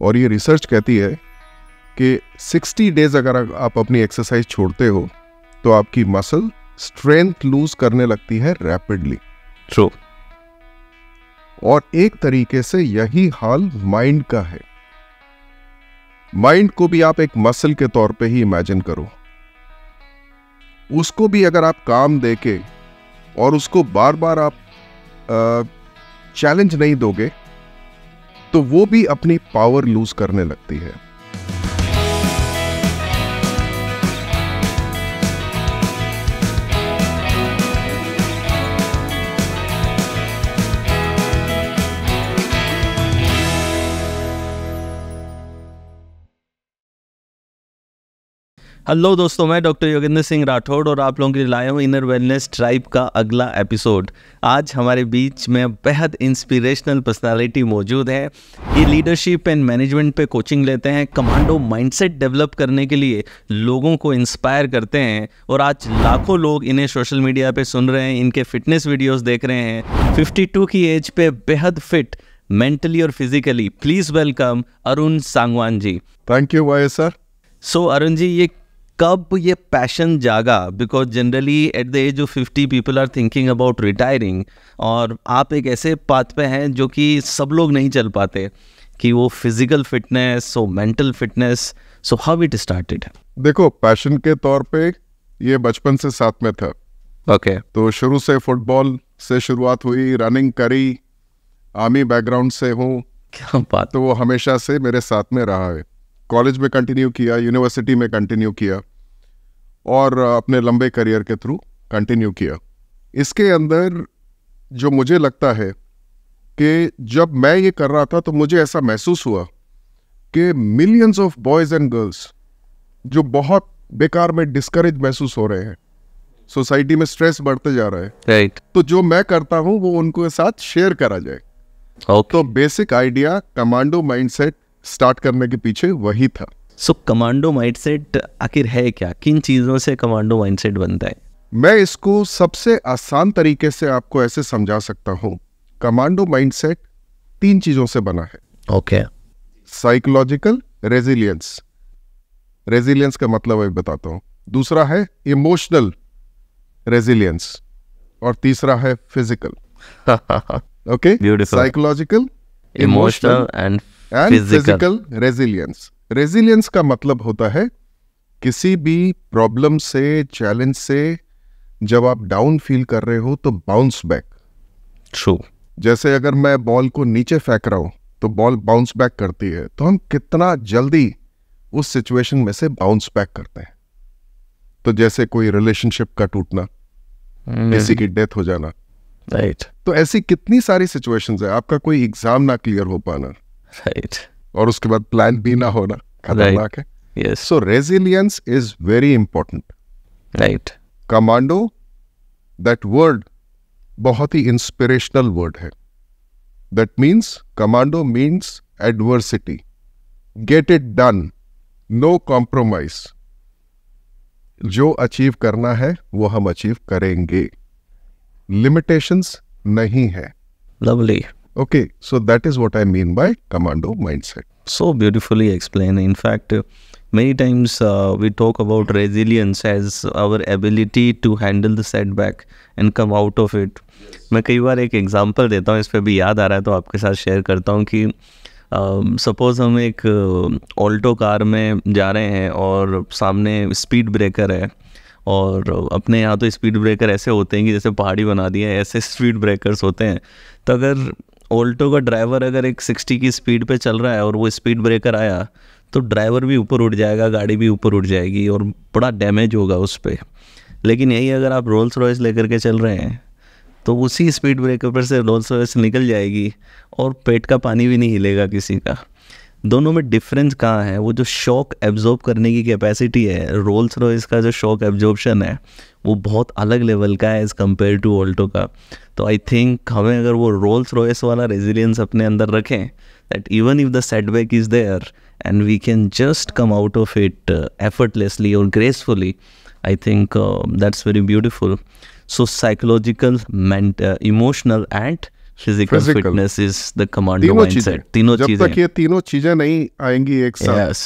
और ये रिसर्च कहती है कि 60 डेज अगर आप अपनी एक्सरसाइज छोड़ते हो तो आपकी मसल स्ट्रेंथ लूज करने लगती है रैपिडली ट्रू और एक तरीके से यही हाल माइंड का है माइंड को भी आप एक मसल के तौर पे ही इमेजिन करो उसको भी अगर आप काम देके और उसको बार बार आप चैलेंज नहीं दोगे तो वो भी अपनी पावर लूज करने लगती है हेलो दोस्तों मैं डॉक्टर योगेंद्र सिंह राठौड़ और आप लोगों के लिए लाया हूँ इनर वेलनेस ट्राइब का अगला एपिसोड आज हमारे बीच में बेहद इंस्पिरेशनल पर्सनालिटी मौजूद है ये लीडरशिप एंड मैनेजमेंट पे कोचिंग लेते हैं कमांडो माइंडसेट डेवलप करने के लिए लोगों को इंस्पायर करते हैं और आज लाखों लोग इन्हें सोशल मीडिया पर सुन रहे हैं इनके फिटनेस वीडियोज़ देख रहे हैं फिफ्टी की एज पे बेहद फिट मेंटली और physically please welcome Arun Sangwan ji thank you sir so so, Arun ji ये कब ये पैशन जागा because generally at the age of fifty people are thinking about retiring और आप एक ऐसे पाथ पे हैं जो कि सब लोग नहीं चल पाते कि वो physical fitness so mental fitness so how it started देखो पैशन के तौर पे ये बचपन से साथ में था ओके okay. तो शुरू से फुटबॉल से शुरुआत हुई रनिंग करी आर्मी बैकग्राउंड से हूँ क्या बात तो वो हमेशा से मेरे साथ में रहा है कॉलेज में कंटिन्यू किया यूनिवर्सिटी में कंटिन्यू किया और अपने लंबे करियर के थ्रू कंटिन्यू किया इसके अंदर जो मुझे लगता है कि जब मैं ये कर रहा था तो मुझे ऐसा महसूस हुआ कि millions of boys and girls जो बहुत बेकार में डिस्करेज महसूस हो रहे हैं सोसाइटी में स्ट्रेस बढ़ते जा रहा है right. तो जो मैं करता हूँ वो उनको साथ शेयर करा जाए okay. तो basic idea commando mindset start करने के पीछे वही था सो कमांडो माइंडसेट आखिर है क्या किन चीज़ों से कमांडो माइंडसेट बनता है मैं इसको सबसे आसान तरीके से आपको ऐसे समझा सकता हूँ कमांडो माइंडसेट तीन चीज़ों से बना है ओके साइकोलॉजिकल रेजिलियंस रेजिलियंस का मतलब मैं बताता हूँ दूसरा है इमोशनल रेजिलियंस और तीसरा है physical okay psychological emotional and and physical resilience resilience का मतलब होता है किसी भी प्रॉब्लम से चैलेंज से जब आप डाउन फील कर रहे हो तो बाउंस बैक ट्रू जैसे अगर मैं बॉल को नीचे फेंक रहा हूं तो बॉल बाउंस बैक करती है तो हम कितना जल्दी उस सिचुएशन में से बाउंस बैक करते हैं तो जैसे कोई रिलेशनशिप का टूटना mm-hmm. किसी की डेथ हो जाना राइट right. तो ऐसी कितनी सारी सिचुएशंस है आपका कोई एग्जाम ना क्लियर हो पाना राइट और उसके बाद प्लान बी ना होना खतरनाक है yes so resilience is very important right commando that word बहुत ही इंस्पिरेशनल वर्ड है that means commando means adversity get it done no compromise जो अचीव करना है वो हम अचीव करेंगे लिमिटेशंस नहीं है lovely Okay, so that is what I mean by commando mindset. So beautifully explained. In fact, many times uh, we talk about resilience as our ability to handle the setback and come out of it. Yes. मैं कई बार एक example देता हूँ इस पर भी याद आ रहा है तो आपके साथ शेयर करता हूँ कि सपोज़ uh, हम एक ऑल्टो कार में जा रहे हैं और सामने स्पीड ब्रेकर है और अपने यहाँ तो स्पीड ब्रेकर ऐसे होते हैं कि जैसे पहाड़ी बना दी ऐसे स्पीड ब्रेकर्स होते हैं तो अगर ओल्टो का ड्राइवर अगर एक सिक्सटी की स्पीड पे चल रहा है और वो स्पीड ब्रेकर आया तो ड्राइवर भी ऊपर उठ जाएगा गाड़ी भी ऊपर उठ जाएगी और बड़ा डैमेज होगा उस पर लेकिन यही अगर आप रोल्स रॉयस लेकर के चल रहे हैं तो उसी स्पीड ब्रेकर पर से रोल्स रॉयस निकल जाएगी और पेट का पानी भी नहीं हिलेगा किसी का दोनों में डिफरेंस कहाँ है वो जो शॉक एब्जॉर्ब करने की कैपेसिटी है रोल्स रॉयस का जो शॉक एब्जॉर्बशन है वो बहुत अलग लेवल का है एज़ कम्पेयर टू ऑल्टो का तो आई थिंक हमें अगर वो रोल्स रॉयस वाला रेजिलियंस अपने अंदर रखें that even if the setback is there and we can just come out of it effortlessly और gracefully I think that's very beautiful so psychological emotional and physical fitness is the तीनों चीजें तीनों जब तक ये तीनों चीजें नहीं आएंगी एक साथ yes.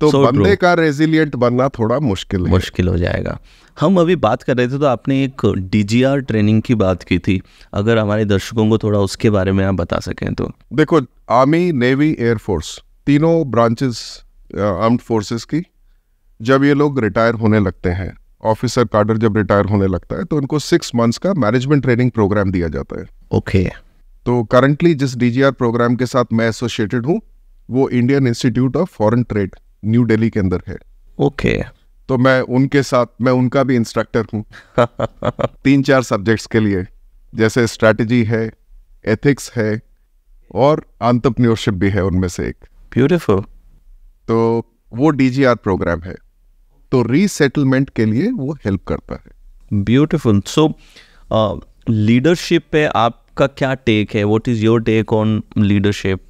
तो so बंदे true. का बनना थोड़ा मुश्किल है मुश्किल हो जाएगा हम अभी बात कर रहे थे तो आपने एक डीजीआर ट्रेनिंग की बात की थी अगर हमारे दर्शकों को थोड़ा उसके बारे में आप बता सकें तो देखो आर्मी नेवी एयरफोर्स तीनों ब्रांचेस आर्म्ड फोर्सेस की जब ये लोग रिटायर होने लगते हैं ऑफिसर कार्डर जब रिटायर होने लगता है तो उनको सिक्स मंथ्स का मैनेजमेंट ट्रेनिंग प्रोग्राम दिया जाता है ओके okay. तो करंटली जिस डीजीआर प्रोग्राम के साथ मैं एसोसिएटेड हूँ वो Indian Institute of Foreign Trade New Delhi के अंदर है ओके okay. तो मैं उनके साथ मैं उनका भी इंस्ट्रक्टर हूँ तीन चार सब्जेक्ट्स के लिए जैसे स्ट्रेटजी है एथिक्स है और आंतरप्रन्योरशिप भी है उनमें से एक ब्यूटीफुल तो वो डीजीआर प्रोग्राम है तो रीसेटलमेंट के लिए वो हेल्प करता है ब्यूटिफुल सो लीडरशिप पे आपका क्या टेक है what is your take on leadership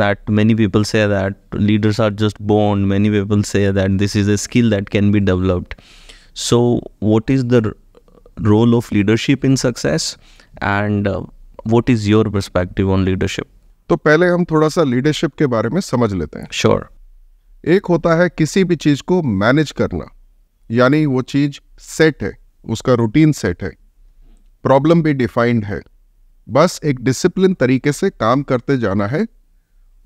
that many people say that leaders are just born many people say that this is a skill that can be developed so what is the role of leadership in success and what is your perspective on leadership तो पहले हम थोड़ा सा leadership के बारे में समझ लेते हैं श्योर sure. एक होता है किसी भी चीज़ को मैनेज करना यानी वो चीज़ सेट है उसका रूटीन सेट है प्रॉब्लम भी डिफाइंड है बस एक डिसिप्लिन तरीके से काम करते जाना है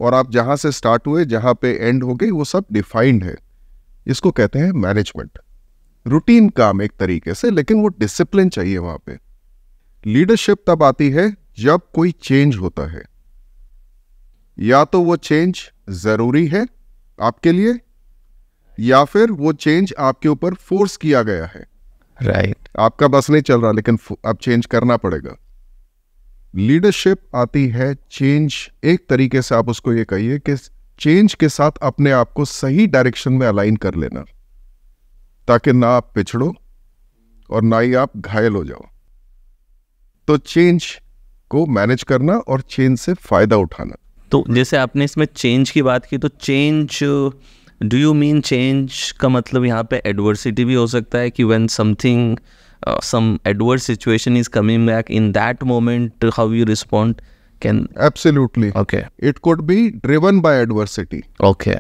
और आप जहां से स्टार्ट हुए जहां पे एंड हो गए वो सब डिफाइंड है इसको कहते हैं मैनेजमेंट रूटीन काम एक तरीके से लेकिन वो डिसिप्लिन चाहिए वहां पे लीडरशिप तब आती है जब कोई चेंज होता है या तो वो चेंज ज़रूरी है आपके लिए या फिर वो चेंज आपके ऊपर फोर्स किया गया है राइट right. आपका बस नहीं चल रहा लेकिन अब चेंज करना पड़ेगा लीडरशिप आती है चेंज एक तरीके से आप उसको ये कहिए कि चेंज के साथ अपने आप को सही डायरेक्शन में अलाइन कर लेना ताकि ना आप पिछड़ो और ना ही आप घायल हो जाओ तो चेंज को मैनेज करना और चेंज से फायदा उठाना तो जैसे आपने इसमें चेंज की बात की तो change do you mean change का मतलब यहाँ पे एडवर्सिटी भी हो सकता है कि when something some adverse situation is coming back in that moment how you respond can absolutely okay it could be driven by adversity okay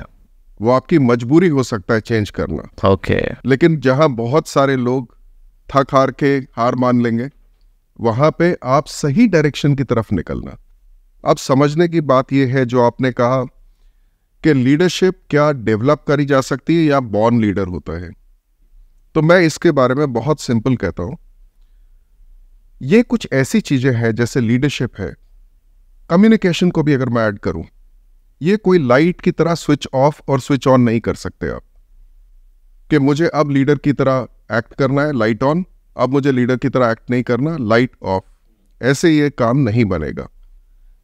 वो आपकी मजबूरी हो सकता है चेंज करना ओके okay. लेकिन जहाँ बहुत सारे लोग थक हार के हार मान लेंगे वहां पे आप सही डायरेक्शन की तरफ निकलना अब समझने की बात यह है जो आपने कहा कि लीडरशिप क्या डेवलप करी जा सकती है या बॉर्न लीडर होता है तो मैं इसके बारे में बहुत सिंपल कहता हूं ये कुछ ऐसी चीजें हैं जैसे लीडरशिप है कम्युनिकेशन को भी अगर मैं ऐड करूं ये कोई लाइट की तरह स्विच ऑफ और स्विच ऑन नहीं कर सकते आप कि मुझे अब लीडर की तरह एक्ट करना है लाइट ऑन अब मुझे लीडर की तरह एक्ट नहीं करना लाइट ऑफ ऐसे ये काम नहीं बनेगा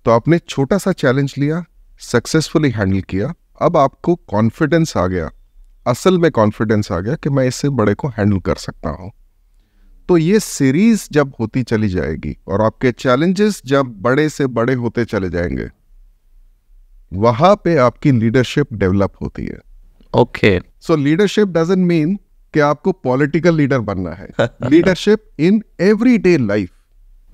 तो आपने छोटा सा चैलेंज लिया सक्सेसफुली हैंडल किया अब आपको कॉन्फिडेंस आ गया असल में कॉन्फिडेंस आ गया कि मैं इससे बड़े को हैंडल कर सकता हूँ तो ये सीरीज जब होती चली जाएगी और आपके चैलेंजेस जब बड़े से बड़े होते चले जाएंगे वहां पे आपकी लीडरशिप डेवलप होती है okay so leadership doesn't mean कि आपको पॉलिटिकल लीडर बनना है leadership in everyday life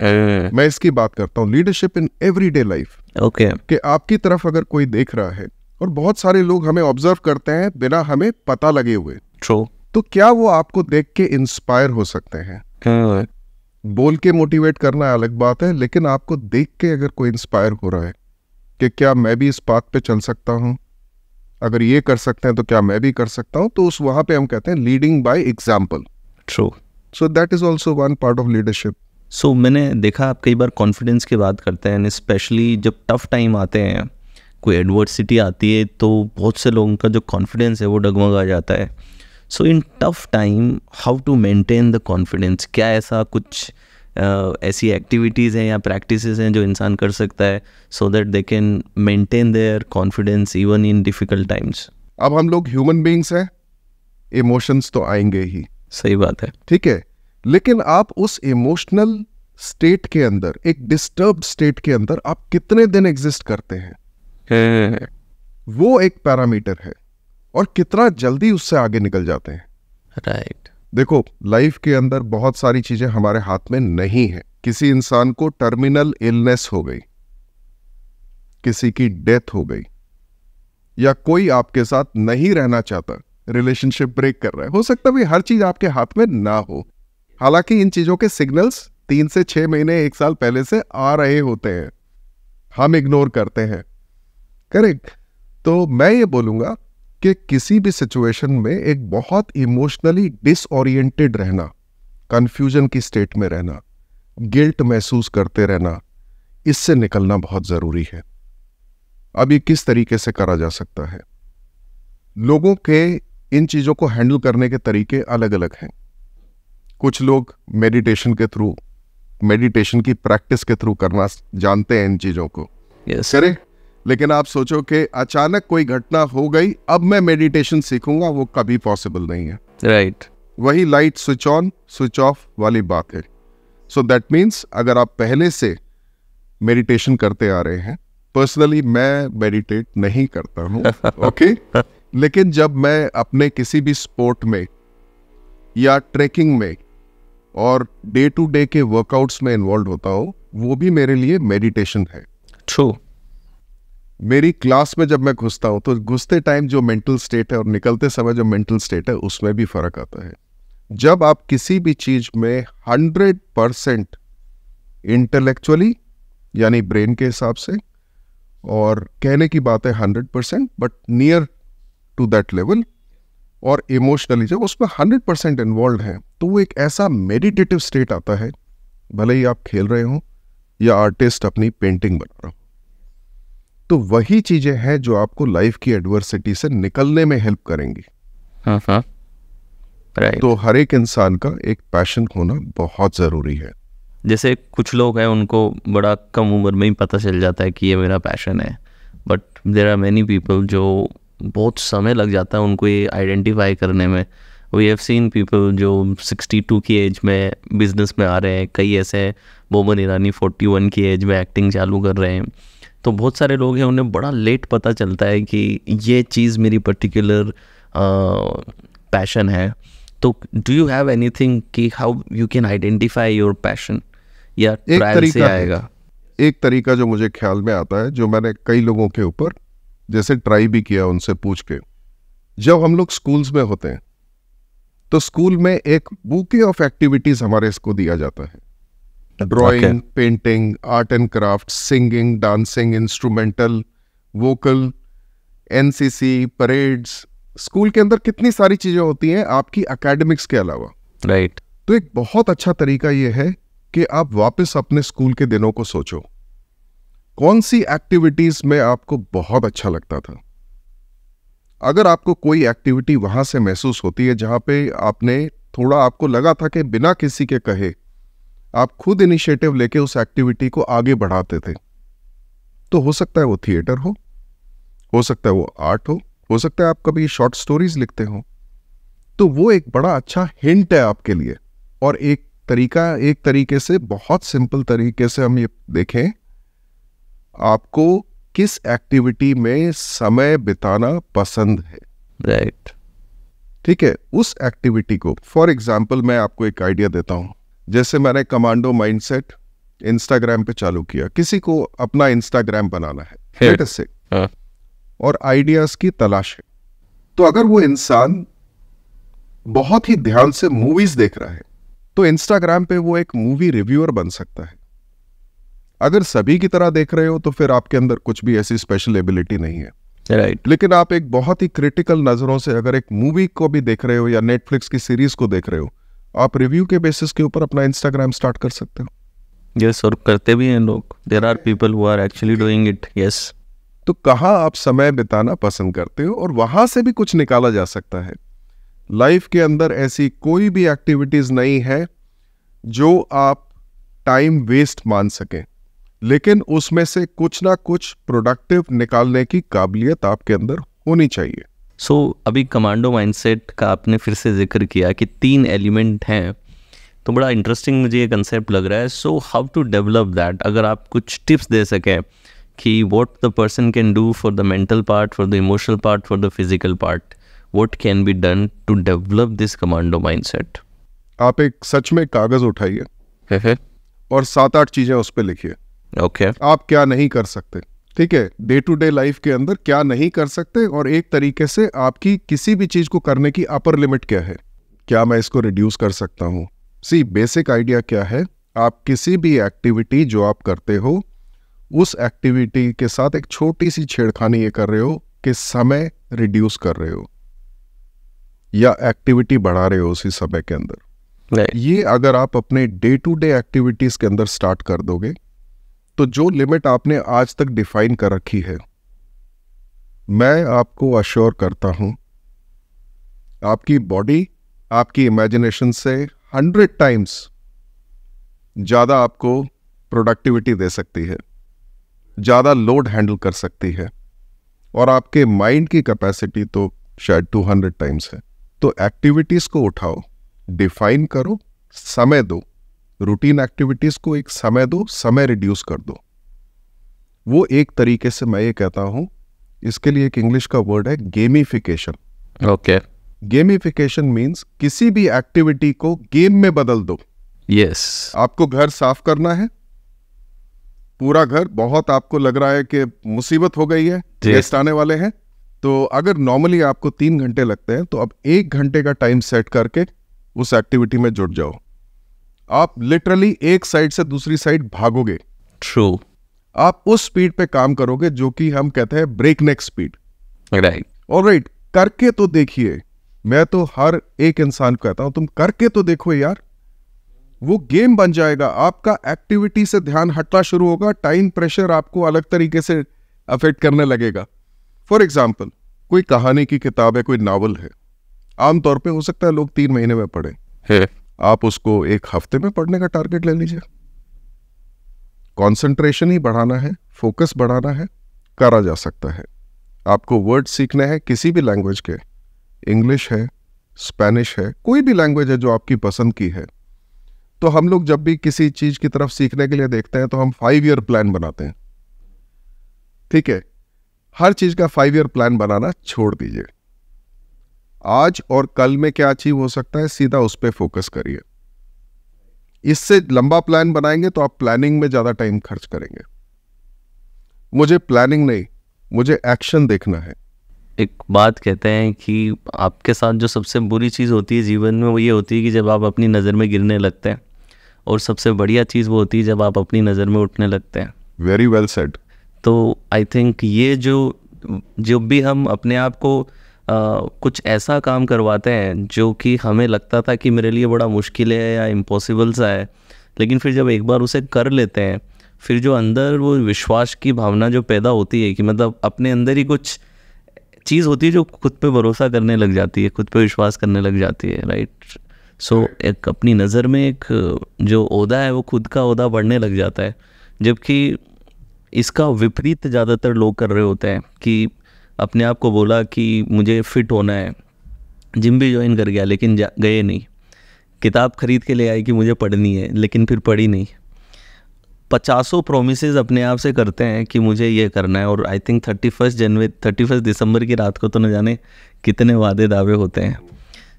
Eh. मैं इसकी बात करता हूँ leadership in everyday life okay कि आपकी तरफ अगर कोई देख रहा है और बहुत सारे लोग हमें ऑब्जर्व करते हैं बिना हमें पता लगे हुए True. तो क्या वो आपको देख के इंस्पायर हो सकते हैं बोल के मोटिवेट करना अलग बात है लेकिन आपको देख के अगर कोई इंस्पायर हो रहा है कि क्या मैं भी इस बात पे चल सकता हूँ अगर ये कर सकते हैं तो क्या मैं भी कर सकता हूँ तो उस वहां पे हम कहते हैं leading by example true so that is also one part of leadership so so, मैंने देखा आप कई बार कॉन्फिडेंस की बात करते हैं स्पेशली जब टफ टाइम आते हैं कोई एडवर्सिटी आती है तो बहुत से लोगों का जो कॉन्फिडेंस है वो डगमगा जाता है so in tough time how to maintain the confidence क्या ऐसा कुछ ऐसी एक्टिविटीज़ हैं या प्रैक्टिस हैं जो इंसान कर सकता है so that they can maintain their confidence even in difficult times अब हम लोग ह्यूमन बींग्स हैं इमोशंस तो आएंगे ही सही बात है ठीक है लेकिन आप उस इमोशनल स्टेट के अंदर एक डिस्टर्ब स्टेट के अंदर आप कितने दिन एग्जिस्ट करते हैं वो एक पैरामीटर है और कितना जल्दी उससे आगे निकल जाते हैं राइट right. देखो लाइफ के अंदर बहुत सारी चीजें हमारे हाथ में नहीं है किसी इंसान को टर्मिनल इलनेस हो गई किसी की डेथ हो गई या कोई आपके साथ नहीं रहना चाहता रिलेशनशिप ब्रेक कर रहा है हो सकता भी हर चीज आपके हाथ में ना हो हालांकि इन चीज़ों के सिग्नल्स तीन से छह महीने एक साल पहले से आ रहे होते हैं हम इग्नोर करते हैं करेक्ट तो मैं ये बोलूंगा कि किसी भी सिचुएशन में एक बहुत इमोशनली डिसओरिएंटेड रहना कंफ्यूजन की स्टेट में रहना गिल्ट महसूस करते रहना इससे निकलना बहुत ज़रूरी है अब ये किस तरीके से करा जा सकता है लोगों के इन चीज़ों को हैंडल करने के तरीके अलग अलग हैं कुछ लोग मेडिटेशन के थ्रू मेडिटेशन की प्रैक्टिस के थ्रू करना जानते हैं इन चीज़ों को yes. करें लेकिन आप सोचो कि अचानक कोई घटना हो गई अब मैं मेडिटेशन सीखूंगा वो कभी पॉसिबल नहीं है राइट right. वही light switch on switch off वाली बात है सो दैट मीन्स अगर आप पहले से मेडिटेशन करते आ रहे हैं पर्सनली मैं मेडिटेट नहीं करता हूँ ओके okay? लेकिन जब मैं अपने किसी भी स्पोर्ट में या ट्रेकिंग में और डे टू डे के वर्कआउट्स में इन्वॉल्व होता हूँ वो भी मेरे लिए मेडिटेशन है ट्रू मेरी क्लास में जब मैं घुसता हूँ तो घुसते टाइम जो मेंटल स्टेट है और निकलते समय जो मेंटल स्टेट है उसमें भी फर्क आता है जब आप किसी भी चीज में हंड्रेड परसेंट इंटेलेक्चुअली यानी ब्रेन के हिसाब से और कहने की बात है hundred percent but near to that level और इमोशनली जब उसमें हंड्रेड परसेंट इन्वॉल्व है तो वो एक ऐसा मेडिटेटिव स्टेट आता है भले ही आप खेल रहे हो या आर्टिस्ट अपनी पेंटिंग बना रहा हो तो वही चीजें हैं जो आपको लाइफ की एडवर्सिटी से निकलने में हेल्प करेंगी हाँ, हाँ। तो हर एक इंसान का एक पैशन होना बहुत ज़रूरी है जैसे कुछ लोग हैं उनको बड़ा कम उम्र में ही पता चल जाता है कि ये मेरा पैशन है but there are many people जो बहुत समय लग जाता है उनको ये आइडेंटिफाई करने में वी हैव सीन पीपल जो 62 की एज में बिजनेस में आ रहे हैं कई ऐसे बोमन ईरानी वन की एज में एक्टिंग चालू कर रहे हैं तो बहुत सारे लोग हैं उन्हें बड़ा लेट पता चलता है कि ये चीज़ मेरी पर्टिकुलर पैशन है तो डू यू हैव थिंग कि how you can identify your passion या एक तरीका आएगा एक तरीका जो मुझे ख्याल में आता है जो मैंने कई लोगों के ऊपर जैसे ट्राई भी किया उनसे पूछ के जब हम लोग स्कूल्स में होते हैं तो स्कूल में एक बुके ऑफ एक्टिविटीज हमारे इसको दिया जाता है drawing painting art and craft singing dancing instrumental vocal NCC parades school के अंदर कितनी सारी चीजें होती हैं आपकी एकेडमिक्स के अलावा राइट right. तो एक बहुत अच्छा तरीका यह है कि आप वापस अपने स्कूल के दिनों को सोचो कौन सी एक्टिविटीज में आपको बहुत अच्छा लगता था अगर आपको कोई एक्टिविटी वहां से महसूस होती है जहां पे आपने थोड़ा आपको लगा था कि बिना किसी के कहे आप खुद इनिशिएटिव लेके उस एक्टिविटी को आगे बढ़ाते थे तो हो सकता है वो थिएटर हो हो सकता है वो आर्ट हो हो सकता है आप कभी शॉर्ट स्टोरीज लिखते हो तो वो एक बड़ा अच्छा हिंट है आपके लिए और एक तरीका एक तरीके से बहुत सिंपल तरीके से हम ये देखें आपको किस एक्टिविटी में समय बिताना पसंद है राइट right. ठीक है उस एक्टिविटी को फॉर एग्जाम्पल मैं आपको एक आइडिया देता हूं जैसे मैंने कमांडो माइंडसेट इंस्टाग्राम पे चालू किया किसी को अपना इंस्टाग्राम बनाना है से हाँ। और आइडियाज की तलाश है तो अगर वो इंसान बहुत ही ध्यान से मूवीज देख रहा है तो इंस्टाग्राम पे वो एक मूवी रिव्यूअर बन सकता है अगर सभी की तरह देख रहे हो तो फिर आपके अंदर कुछ भी ऐसी स्पेशल एबिलिटी नहीं है राइट right. लेकिन आप एक बहुत ही क्रिटिकल नज़रों से अगर एक मूवी को भी देख रहे हो या नेटफ्लिक्स की सीरीज को देख रहे हो आप रिव्यू के बेसिस के ऊपर अपना इंस्टाग्राम स्टार्ट कर सकते हो यस yes, और करते भी हैं लोग there are people who are actually doing it yes तो कहाँ आप समय बिताना पसंद करते हो और वहां से भी कुछ निकाला जा सकता है लाइफ के अंदर ऐसी कोई भी एक्टिविटीज़ नहीं है जो आप टाइम वेस्ट मान सकें लेकिन उसमें से कुछ ना कुछ प्रोडक्टिव निकालने की काबिलियत आपके अंदर होनी चाहिए सो so, अभी कमांडो माइंडसेट का आपने फिर से जिक्र किया कि तीन एलिमेंट हैं तो बड़ा इंटरेस्टिंग मुझे ये कंसेप्ट लग रहा है so how to develop that अगर आप कुछ टिप्स दे सकें कि what the person can do for the mental part for the emotional part for the physical part what can be done to develop this commando mind आप एक सच में कागज उठाइए और सात आठ चीजें उस पर लिखिए ओके okay. आप क्या नहीं कर सकते ठीक है डे टू डे लाइफ के अंदर क्या नहीं कर सकते और एक तरीके से आपकी किसी भी चीज को करने की अपर लिमिट क्या है क्या मैं इसको रिड्यूस कर सकता हूँ सी बेसिक आइडिया क्या है आप किसी भी एक्टिविटी जो आप करते हो उस एक्टिविटी के साथ एक छोटी सी छेड़खानी ये कर रहे हो कि समय रिड्यूस कर रहे हो या एक्टिविटी बढ़ा रहे हो उसी समय के अंदर ये अगर आप अपने डे टू डे एक्टिविटीज के अंदर स्टार्ट कर दोगे तो जो लिमिट आपने आज तक डिफाइन कर रखी है मैं आपको अश्योर करता हूं आपकी बॉडी आपकी इमेजिनेशन से हंड्रेड टाइम्स ज़्यादा आपको प्रोडक्टिविटी दे सकती है ज़्यादा लोड हैंडल कर सकती है और आपके माइंड की कैपेसिटी तो शायद टू हंड्रेड टाइम्स है तो एक्टिविटीज़ को उठाओ डिफाइन करो समय दो रूटीन एक्टिविटीज़ को एक समय दो समय रिड्यूस कर दो वो एक तरीके से मैं ये कहता हूं इसके लिए एक इंग्लिश का वर्ड है गेमिफिकेशन ओके गेमिफिकेशन मीन्स किसी भी एक्टिविटी को गेम में बदल दो यस yes. आपको घर साफ करना है पूरा घर बहुत आपको लग रहा है कि मुसीबत हो गई है गेस्ट आने वाले हैं तो अगर नॉर्मली आपको तीन घंटे लगते हैं तो अब एक घंटे का टाइम सेट करके उस एक्टिविटी में जुट जाओ आप लिटरली एक साइड से दूसरी साइड भागोगे ट्रू आप उस स्पीड पे काम करोगे जो कि हम कहते हैं ब्रेक नेक स्पीड राइट और राइट करके तो देखिए मैं तो हर एक इंसान को कहता हूं तुम करके तो देखो यार वो गेम बन जाएगा आपका एक्टिविटी से ध्यान हटना शुरू होगा टाइम प्रेशर आपको अलग तरीके से अफेक्ट करने लगेगा फॉर एग्जाम्पल कोई कहानी की किताब है कोई नावल है आमतौर पर हो सकता है लोग तीन महीने में पढ़े आप उसको एक हफ्ते में पढ़ने का टारगेट ले लीजिए कंसंट्रेशन ही बढ़ाना है फोकस बढ़ाना है करा जा सकता है आपको वर्ड सीखने हैं किसी भी लैंग्वेज के इंग्लिश है स्पेनिश है कोई भी लैंग्वेज है जो आपकी पसंद की है तो हम लोग जब भी किसी चीज़ की तरफ सीखने के लिए देखते हैं तो हम फाइव ईयर प्लान बनाते हैं ठीक है हर चीज़ का फाइव ईयर प्लान बनाना छोड़ दीजिए आज और कल में क्या अचीव हो सकता है सीधा उस पर फोकस करिए इससे लंबा प्लान बनाएंगे तो आप प्लानिंग में ज़्यादा टाइम खर्च करेंगे मुझे प्लानिंग नहीं मुझे एक्शन देखना है एक बात कहते हैं कि आपके साथ जो सबसे बुरी चीज़ होती है जीवन में वो ये होती है कि जब आप अपनी नज़र में गिरने लगते हैं और सबसे बढ़िया चीज़ वो होती है जब आप अपनी नज़र में उठने लगते हैं वेरी वेल सेड तो आई थिंक ये जो जब भी हम अपने आप को कुछ ऐसा काम करवाते हैं जो कि हमें लगता था कि मेरे लिए बड़ा मुश्किल है या इम्पॉसिबल सा है लेकिन फिर जब एक बार उसे कर लेते हैं फिर जो अंदर वो विश्वास की भावना जो पैदा होती है कि मतलब अपने अंदर ही कुछ चीज़ होती है जो खुद पे भरोसा करने लग जाती है खुद पे विश्वास करने लग जाती है राइट सो so, एक अपनी नज़र में एक जो अहदा है वो खुद का अहदा बढ़ने लग जाता है जबकि इसका विपरीत ज़्यादातर लोग कर रहे होते हैं कि अपने आप को बोला कि मुझे फ़िट होना है जिम भी ज्वाइन कर गया लेकिन गए नहीं किताब खरीद के ले आई कि मुझे पढ़नी है लेकिन फिर पढ़ी नहीं पचासों प्रोमिस अपने आप से करते हैं कि मुझे ये करना है और आई थिंक थर्टी फर्स्ट जनवरी थर्टी फर्स्ट दिसंबर की रात को तो न जाने कितने वादे दावे होते हैं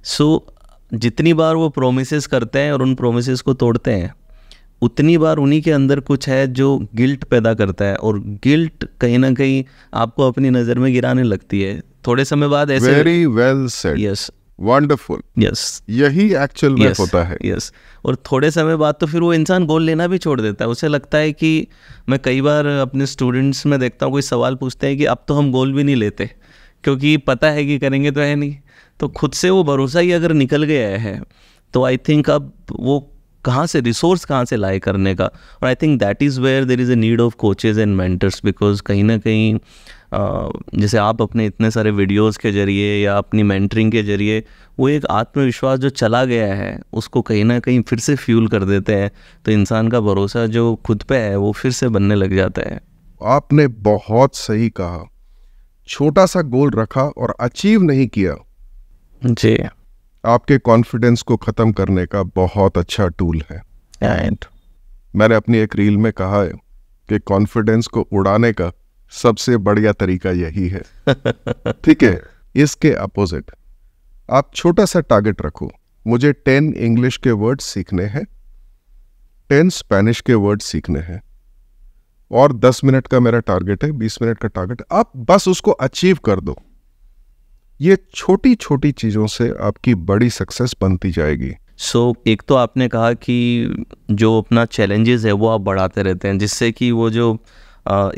सो so, जितनी बार वो प्रोमिस करते हैं और उन प्रोमिस को तोड़ते हैं उतनी बार उन्हीं के अंदर कुछ है जो गिल्ट पैदा करता है और गिल्ट कहीं ना कहीं आपको अपनी नज़र में गिराने लगती है थोड़े समय बाद ऐसे very well said yes wonderful yes यही एक्चुअल में yes, होता है यस yes. और थोड़े समय बाद तो फिर वो इंसान गोल लेना भी छोड़ देता है उसे लगता है कि मैं कई बार अपने स्टूडेंट्स में देखता हूँ कोई सवाल पूछते हैं कि अब तो हम गोल भी नहीं लेते क्योंकि पता है कि करेंगे तो है नहीं तो खुद से वो भरोसा ही अगर निकल गया है तो आई थिंक अब वो कहाँ से रिसोर्स कहाँ से लाए करने का और I think that is where there is a need of coaches and mentors because कहीं ना कहीं जैसे आप अपने इतने सारे वीडियोज़ के ज़रिए या अपनी मैंटरिंग के ज़रिए वो एक आत्मविश्वास जो चला गया है उसको कहीं ना कहीं फिर से फ्यूल कर देते हैं तो इंसान का भरोसा जो खुद पे है वो फिर से बनने लग जाता है आपने बहुत सही कहा छोटा सा गोल रखा और अचीव नहीं किया जी आपके कॉन्फिडेंस को ख़त्म करने का बहुत अच्छा टूल है एंड मैंने अपनी एक रील में कहा है कि कॉन्फिडेंस को उड़ाने का सबसे बढ़िया तरीका यही है ठीक है इसके अपोजिट आप छोटा सा टारगेट रखो मुझे टेन इंग्लिश के वर्ड सीखने हैं टेन स्पेनिश के वर्ड सीखने हैं और दस मिनट का मेरा टारगेट है बीस मिनट का टारगेट आप बस उसको अचीव कर दो ये छोटी छोटी चीज़ों से आपकी बड़ी सक्सेस बनती जाएगी सो so, एक तो आपने कहा कि जो अपना चैलेंजेस है वो आप बढ़ाते रहते हैं जिससे कि वो जो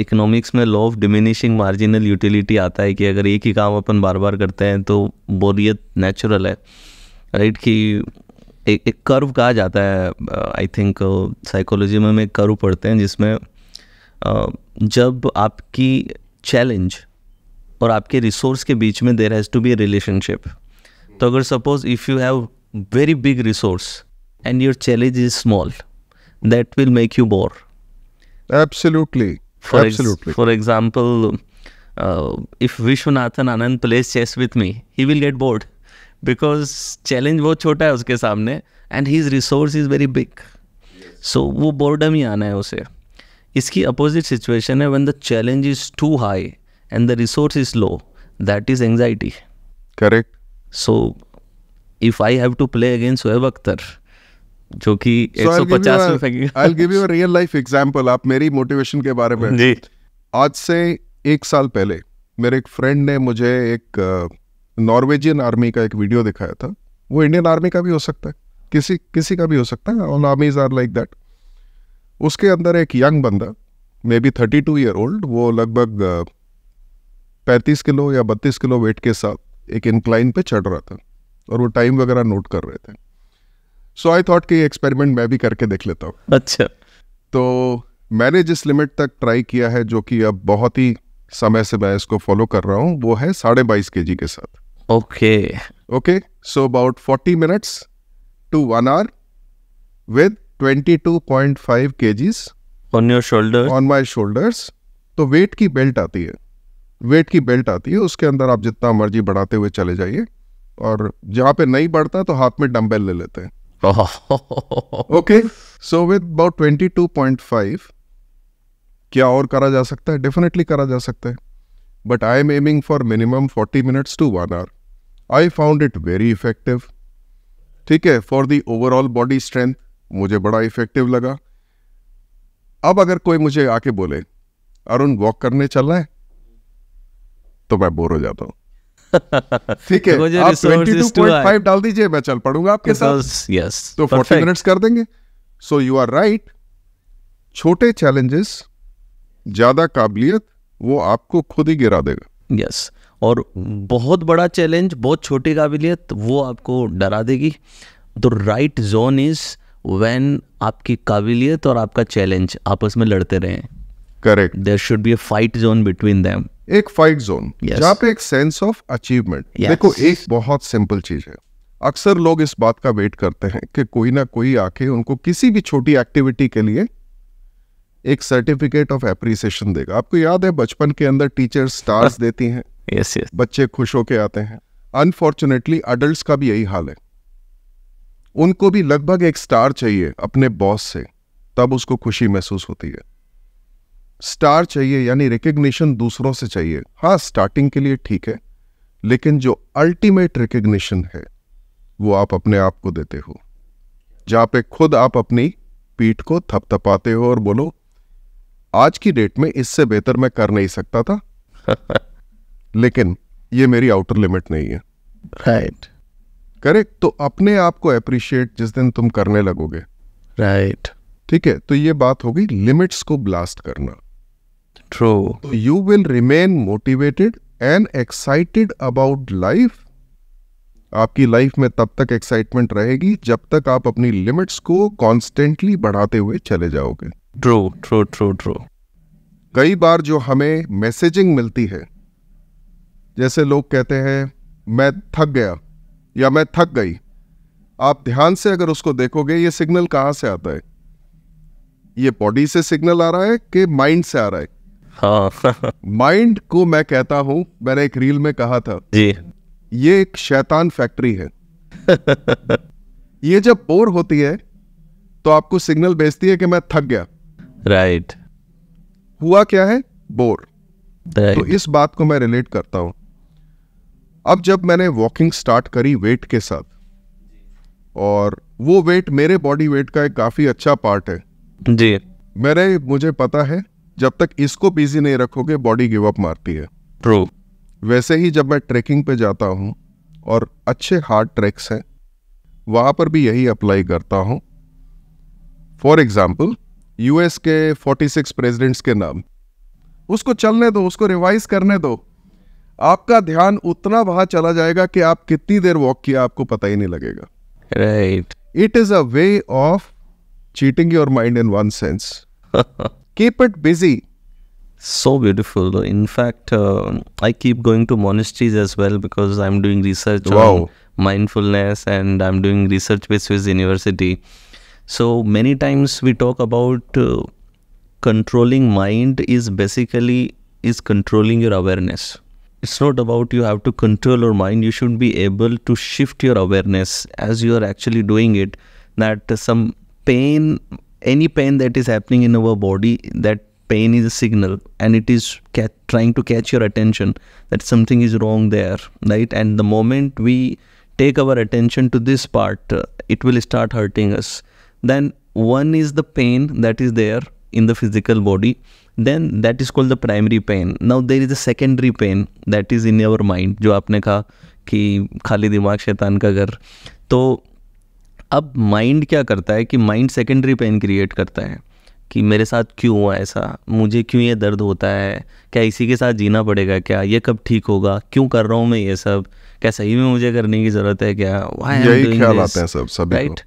इकोनॉमिक्स में law of diminishing marginal utility आता है कि अगर एक ही काम अपन बार बार करते हैं तो बोरियत नेचुरल है राइट right? कि एक एक कर्व कहा जाता है आई थिंक साइकोलॉजी में हम एक कर्व पढ़ते हैं जिसमें uh, जब आपकी चैलेंज और आपके रिसोर्स के बीच में there has to be a relationship तो अगर suppose if you have very big resource and your challenge is small that will make you bore absolutely absolutely for example if Viswanathan Anand plays chess with me he will get bored because challenge बहुत छोटा है उसके सामने and his resource is very big so वो boredom ही आना है उसे इसकी अपोजिट सिचुएशन है when the challenge is too high and the resource is low, that is anxiety. Correct. So if I have to play against Soeb Akhtar, जो कि 150 I give you real life example आप मेरी motivation के बारे में जी आज से एक साल पहले मेरे एक फ्रेंड ने मुझे एक नॉर्वेजियन uh, आर्मी का एक वीडियो दिखाया था वो इंडियन आर्मी का भी हो सकता है किसी किसी का भी हो सकता है all armies are like that उसके अंदर एक यंग बंदा may be thirty two year old वो लगभग uh, 35 किलो या बत्तीस किलो वेट के साथ एक इंक्लाइन पे चढ़ रहा था और वो टाइम वगैरह नोट कर रहे थे सो आई थॉट कि एक्सपेरिमेंट मैं भी करके देख लेता हूँ अच्छा तो मैंने जिस लिमिट तक ट्राई किया है जो कि अब बहुत ही समय से मैं इसको फॉलो कर रहा हूँ वो है साढ़े बाईस के जी के साथ okay okay so about forty minutes to one hour with twenty two point five K Gs on your shoulder on my shoulders तो वेट की बेल्ट आती है वेट की बेल्ट आती है उसके अंदर आप जितना मर्जी बढ़ाते हुए चले जाइए और जहाँ पे नहीं बढ़ता तो हाथ में डम्बेल ले लेते हैं okay so with about twenty two point five क्या और करा जा सकता है डेफिनेटली करा जा सकता है but I am aiming for minimum forty minutes to one hour I found it very effective ठीक है for the overall body strength मुझे बड़ा इफेक्टिव लगा अब अगर कोई मुझे आके बोले अरुण वॉक करने चल रहा है तो मैं बोर हो जाता हूँ ठीक है तो आप 22.5 डाल दीजिए मैं चल पड़ूंगा आपके साथ यस तो 40 मिनट्स कर देंगे सो यू आर राइट छोटे चैलेंजेस ज्यादा काबिलियत वो आपको खुद ही गिरा देगा यस yes. और बहुत बड़ा चैलेंज बहुत छोटी काबिलियत वो आपको डरा देगी the right zone is when आपकी काबिलियत और आपका चैलेंज आपस में लड़ते रहे correct there should be a fight zone between them एक फाइट जोन yes. जहां पे एक सेंस ऑफ अचीवमेंट देखो एक बहुत सिंपल चीज है अक्सर लोग इस बात का वेट करते हैं कि कोई ना कोई आके उनको किसी भी छोटी एक्टिविटी के लिए एक सर्टिफिकेट ऑफ एप्रिसिएशन देगा आपको याद है बचपन के अंदर टीचर स्टार्स देती हैं yes, yes. बच्चे खुश होके आते हैं अनफॉर्चुनेटली अडल्ट का भी यही हाल है उनको भी लगभग एक स्टार चाहिए अपने बॉस से तब उसको खुशी महसूस होती है स्टार चाहिए यानी रिकग्निशन दूसरों से चाहिए हाँ स्टार्टिंग के लिए ठीक है लेकिन जो अल्टीमेट रिकग्निशन है वो आप अपने आप को देते हो जहां पे खुद आप अपनी पीठ को थपथपाते हो और बोलो आज की डेट में इससे बेहतर मैं कर नहीं सकता था लेकिन ये मेरी आउटर लिमिट नहीं है राइट right. करेक्ट तो अपने आप को अप्रिशिएट जिस दिन तुम करने लगोगे राइट right. ठीक है तो ये बात होगी लिमिट्स को ब्लास्ट करना True. So you will remain motivated and excited about life. आपकी लाइफ में तब तक एक्साइटमेंट रहेगी जब तक आप अपनी लिमिट्स को कॉन्स्टेंटली बढ़ाते हुए चले जाओगे ट्रू ट्रू ट्रू ट्रू कई बार जो हमें मैसेजिंग मिलती है जैसे लोग कहते हैं मैं थक गया या मैं थक गई आप ध्यान से अगर उसको देखोगे ये सिग्नल कहां से आता है ये बॉडी से सिग्नल आ रहा है कि माइंड से आ रहा है माइंड हाँ। को मैं कहता हूँ मैंने एक रील में कहा था जी ये एक शैतान फैक्ट्री है ये जब बोर होती है तो आपको सिग्नल भेजती है कि मैं थक गया राइट right. हुआ क्या है बोर right. तो इस बात को मैं रिलेट करता हूं अब जब मैंने वॉकिंग स्टार्ट करी वेट के साथ और वो वेट मेरे बॉडी वेट का एक काफ़ी अच्छा पार्ट है जी मेरे मुझे पता है जब तक इसको बिजी नहीं रखोगे बॉडी गिव अप मारती है ट्रू वैसे ही जब मैं ट्रैकिंग पे जाता हूँ और अच्छे हार्ड ट्रैक्स हैं वहाँ पर भी यही अप्लाई करता हूँ फॉर एग्ज़ाम्पल यूएस के 46 प्रेजिडेंट्स के नाम उसको चलने दो उसको रिवाइज करने दो आपका ध्यान उतना वहां चला जाएगा कि आप कितनी देर वॉक किया आपको पता ही नहीं लगेगा right it is a way of cheating your mind in one sense Keep it busy. So beautiful. In fact, uh, I keep going to monasteries as well because I'm doing research wow. on mindfulness and I'm doing research with Swiss University. So many times we talk about uh, controlling mind is basically is controlling your awareness it's not about you have to control your mind you should be able to shift your awareness as you are actually doing it that some pain any pain that is happening in our body, that pain is a signal and it is trying to catch your attention that something is wrong there, right? And the moment we take our attention to this part, uh, it will start hurting us. Then one is the pain that is there in the physical body then that is called the primary pain now there is a secondary pain that is in your mind जो आपने कहा कि खाली दिमाग शैतान का घर तो अब माइंड क्या करता है कि माइंड सेकेंडरी पेन क्रिएट करता है कि मेरे साथ क्यों हुआ ऐसा मुझे क्यों ये दर्द होता है क्या इसी के साथ जीना पड़ेगा क्या ये कब ठीक होगा क्यों कर रहा हूँ मैं ये सब क्या सही में मुझे करने की ज़रूरत है क्या ख्याल आते हैं सब सभी राइट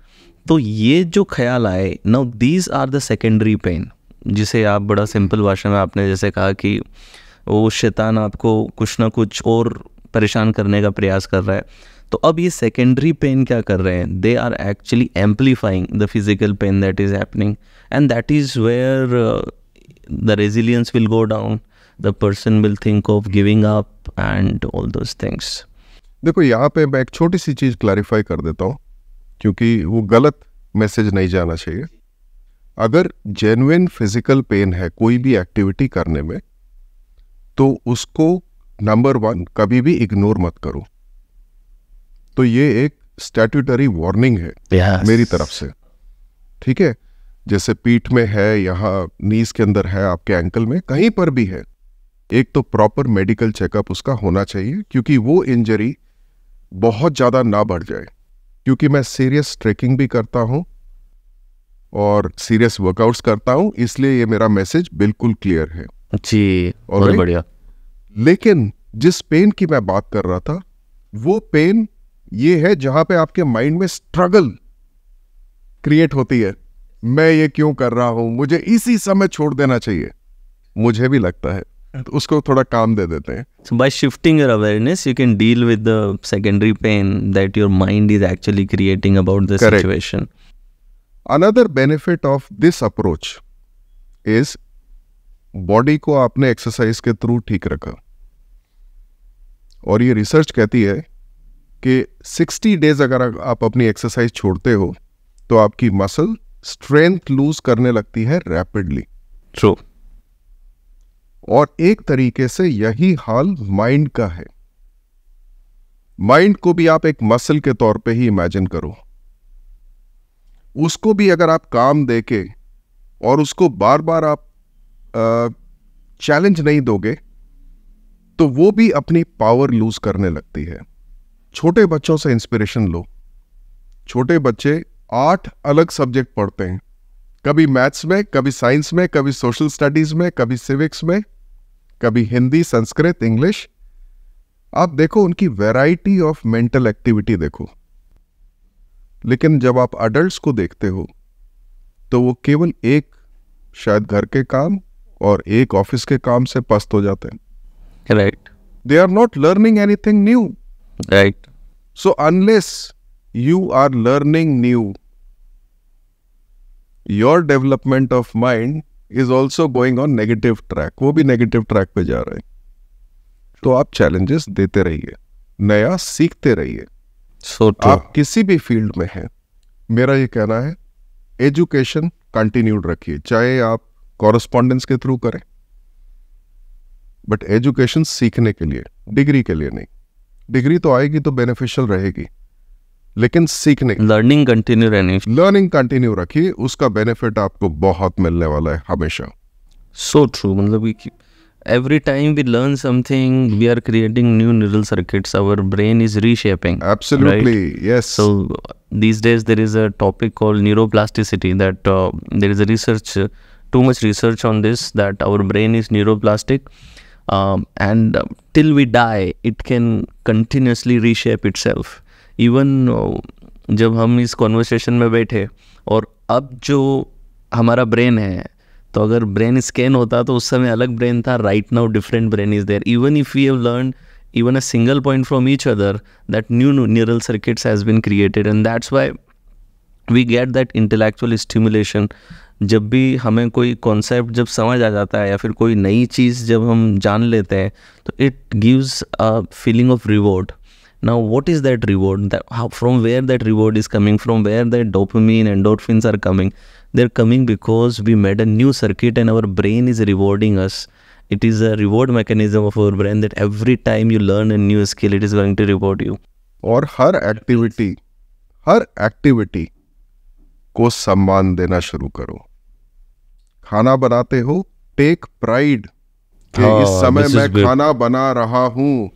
तो ये जो ख्याल आए now these are the secondary pain जिसे आप बड़ा सिंपल भाषा में आपने जैसे कहा कि वो शैतान आपको कुछ ना कुछ और परेशान करने का प्रयास कर रहा है तो अब ये सेकेंडरी पेन क्या कर रहे हैं they are actually amplifying the physical pain that is happening and that is where the resilience will go down the person will think of giving up and all those things देखो यहाँ पे मैं एक छोटी सी चीज़ क्लैरिफाई कर देता हूँ क्योंकि वो गलत मैसेज नहीं जाना चाहिए अगर जेनुइन फिजिकल पेन है कोई भी एक्टिविटी करने में तो उसको नंबर वन कभी भी इग्नोर मत करो तो ये एक स्टैट्यूटरी वार्निंग है yes. मेरी तरफ से ठीक है जैसे पीठ में है यहाँ नीज के अंदर है आपके एंकल में कहीं पर भी है एक तो प्रॉपर मेडिकल चेकअप उसका होना चाहिए क्योंकि वो इंजरी बहुत ज़्यादा ना बढ़ जाए क्योंकि मैं सीरियस ट्रेकिंग भी करता हूँ और सीरियस वर्कआउट्स करता हूँ इसलिए ये मेरा मैसेज बिल्कुल क्लियर है जी और बढ़िया लेकिन जिस पेन की मैं बात कर रहा था वो पेन ये है जहां पे आपके माइंड में स्ट्रगल क्रिएट होती है मैं ये क्यों कर रहा हूं मुझे इसी समय छोड़ देना चाहिए मुझे भी लगता है तो उसको थोड़ा काम दे देते हैं so by shifting your awareness you can deal with the secondary pain that your mind is actually creating about the situation another benefit of this approach is body को आपने एक्सरसाइज के थ्रू ठीक रखा और ये रिसर्च कहती है कि 60 डेज अगर आप अपनी एक्सरसाइज छोड़ते हो तो आपकी मसल स्ट्रेंथ लूज करने लगती है रैपिडली ट्रू और एक तरीके से यही हाल माइंड का है माइंड को भी आप एक मसल के तौर पे ही इमेजिन करो उसको भी अगर आप काम देके और उसको बार बार आप चैलेंज नहीं दोगे तो वो भी अपनी पावर लूज करने लगती है छोटे बच्चों से इंस्पिरेशन लो छोटे बच्चे आठ अलग सब्जेक्ट पढ़ते हैं कभी मैथ्स में कभी साइंस में कभी सोशल स्टडीज़ में कभी सिविक्स में कभी हिंदी संस्कृत इंग्लिश आप देखो उनकी वैरायटी ऑफ मेंटल एक्टिविटी देखो लेकिन जब आप अडल्ट को देखते हो तो वो केवल एक शायद घर के काम और एक ऑफिस के काम से पस्त हो जाते हैं right they are not learning anything new Right. So unless you are learning new, your development of mind is also going on negative track. वो भी negative track पे जा रहा है तो आप challenges देते रहिए नया सीखते रहिए so true. आप किसी भी फील्ड में हैं मेरा ये कहना है एजुकेशन कंटिन्यूड रखिए चाहे आप कॉरस्पॉन्डेंस के थ्रू करें बट एजुकेशन सीखने के लिए डिग्री के लिए नहीं डिग्री तो आएगी तो बेनिफिशियल रहेगी लेकिन सीखने लर्निंग कंटिन्यू रहनी लर्निंग कंटिन्यू रखिए उसका बेनिफिट आपको बहुत मिलने वाला है हमेशा सो so ट्रू मतलब every time we learn something we are creating new neural circuits our brain is reshaping absolutely right? yes so these days there is a topic called neuroplasticity that uh, there is a research uh, too much research on this that our brain is neuroplastic um, and uh, till we die it can continuously reshape itself even uh, जब हम इस conversation में बैठे और अब जो हमारा brain है तो अगर ब्रेन स्कैन होता तो उस समय अलग ब्रेन था right now different brain is there even if you have learn even a single point from each other that new neural circuits has been created and that's why we get that intellectual stimulation जब भी हमें कोई concept जब समझ आ जाता है या फिर कोई नई चीज़ जब हम जान लेते हैं तो it gives a feeling of reward now what is that reward from where that reward is coming from where that dopamine endorphins are coming they are coming because we made a new circuit and our brain is rewarding us it is a reward mechanism of our brain that every time you learn a new skill it is going to reward you और हर activity हर activity को सम्मान देना शुरू करो खाना बनाते हो टेक प्राइड कि oh, इस हाँ, समय मैं खाना बना रहा हूँ